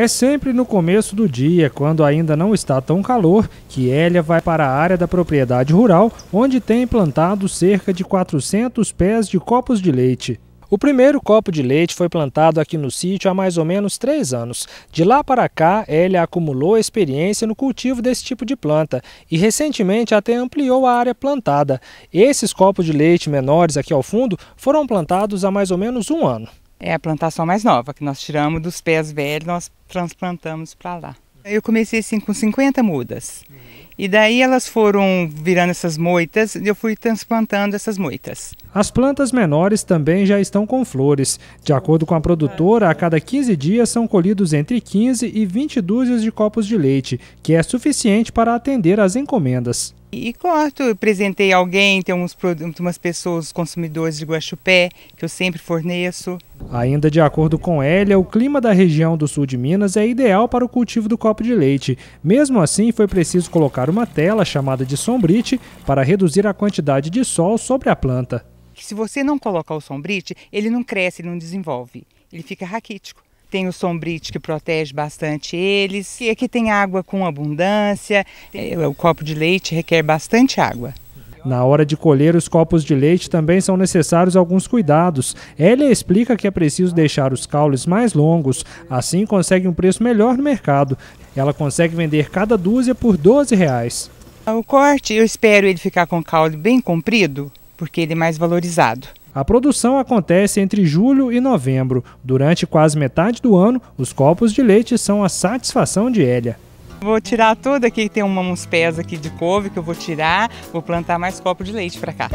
É sempre no começo do dia, quando ainda não está tão calor, que Elia vai para a área da propriedade rural, onde tem plantado cerca de 400 pés de copos de leite. O primeiro copo de leite foi plantado aqui no sítio há mais ou menos três anos. De lá para cá, Elia acumulou experiência no cultivo desse tipo de planta e recentemente até ampliou a área plantada. Esses copos de leite menores aqui ao fundo foram plantados há mais ou menos um ano. É a plantação mais nova, que nós tiramos dos pés velhos, nós transplantamos para lá. Eu comecei assim com 50 mudas. E daí elas foram virando essas moitas e eu fui transplantando essas moitas. As plantas menores também já estão com flores. De acordo com a produtora, a cada 15 dias são colhidos entre 15 e 20 dúzias de copos de leite, que é suficiente para atender às encomendas. E corto, eu presentei alguém, tem uns produtos, umas pessoas, consumidores de Guaxupé, que eu sempre forneço. Ainda de acordo com Elia, o clima da região do sul de Minas é ideal para o cultivo do copo de leite. Mesmo assim, foi preciso colocar uma tela chamada de sombrite para reduzir a quantidade de sol sobre a planta. Se você não colocar o sombrite, ele não cresce, ele não desenvolve, ele fica raquítico tem o sombrite que protege bastante eles. E aqui tem água com abundância, é, o copo de leite requer bastante água. Na hora de colher os copos de leite também são necessários alguns cuidados. Elia explica que é preciso deixar os caules mais longos, assim consegue um preço melhor no mercado. Ela consegue vender cada dúzia por 12 reais. O corte, eu espero ele ficar com o caule bem comprido, porque ele é mais valorizado. A produção acontece entre julho e novembro. Durante quase metade do ano, os copos de leite são a satisfação de Elia. Vou tirar tudo aqui, tem uns pés aqui de couve que eu vou tirar, vou plantar mais copo de leite para cá.